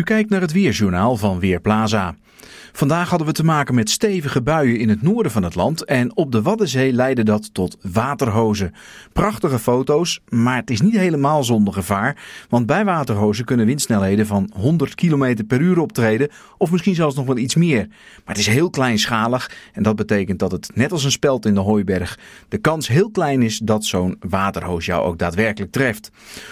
U kijkt naar het weerjournaal van Weerplaza. Vandaag hadden we te maken met stevige buien in het noorden van het land en op de Waddenzee leidde dat tot waterhozen. Prachtige foto's, maar het is niet helemaal zonder gevaar, want bij waterhozen kunnen windsnelheden van 100 km per uur optreden of misschien zelfs nog wel iets meer. Maar het is heel kleinschalig en dat betekent dat het net als een speld in de hooiberg de kans heel klein is dat zo'n waterhoos jou ook daadwerkelijk treft.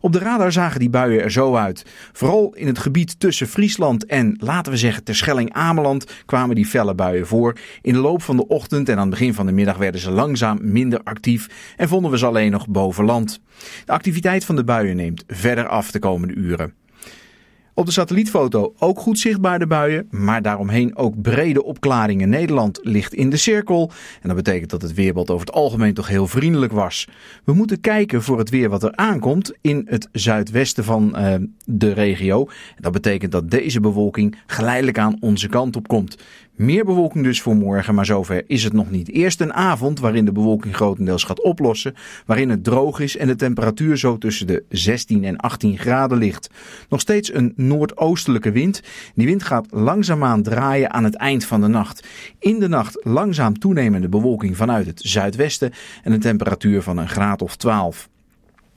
Op de radar zagen die buien er zo uit, vooral in het gebied tussen tussen Friesland en, laten we zeggen, Terschelling-Ameland kwamen die felle buien voor. In de loop van de ochtend en aan het begin van de middag werden ze langzaam minder actief en vonden we ze alleen nog boven land. De activiteit van de buien neemt verder af de komende uren. Op de satellietfoto ook goed zichtbaar de buien, maar daaromheen ook brede opklaringen. Nederland ligt in de cirkel en dat betekent dat het weerbeeld over het algemeen toch heel vriendelijk was. We moeten kijken voor het weer wat er aankomt in het zuidwesten van eh, de regio. Dat betekent dat deze bewolking geleidelijk aan onze kant op komt. Meer bewolking dus voor morgen, maar zover is het nog niet. Eerst een avond waarin de bewolking grotendeels gaat oplossen, waarin het droog is en de temperatuur zo tussen de 16 en 18 graden ligt. Nog steeds een noordoostelijke wind. Die wind gaat langzaamaan draaien aan het eind van de nacht. In de nacht langzaam toenemende bewolking vanuit het zuidwesten en een temperatuur van een graad of 12.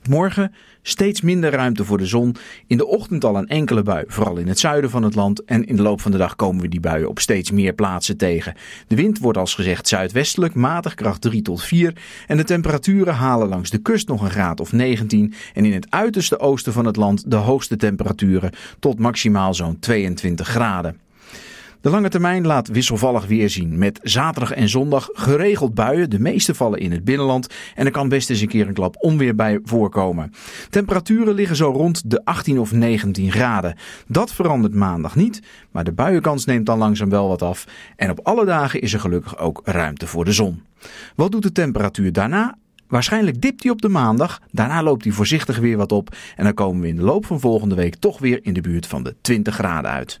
Morgen steeds minder ruimte voor de zon. In de ochtend al een enkele bui, vooral in het zuiden van het land. En in de loop van de dag komen we die buien op steeds meer plaatsen tegen. De wind wordt als gezegd zuidwestelijk, matig kracht 3 tot 4. En de temperaturen halen langs de kust nog een graad of 19. En in het uiterste oosten van het land de hoogste temperaturen tot maximaal zo'n 22 graden. De lange termijn laat wisselvallig weer zien. Met zaterdag en zondag geregeld buien. De meeste vallen in het binnenland. En er kan best eens een keer een klap onweer bij voorkomen. Temperaturen liggen zo rond de 18 of 19 graden. Dat verandert maandag niet. Maar de buienkans neemt dan langzaam wel wat af. En op alle dagen is er gelukkig ook ruimte voor de zon. Wat doet de temperatuur daarna? Waarschijnlijk dipt hij op de maandag. Daarna loopt hij voorzichtig weer wat op. En dan komen we in de loop van volgende week toch weer in de buurt van de 20 graden uit.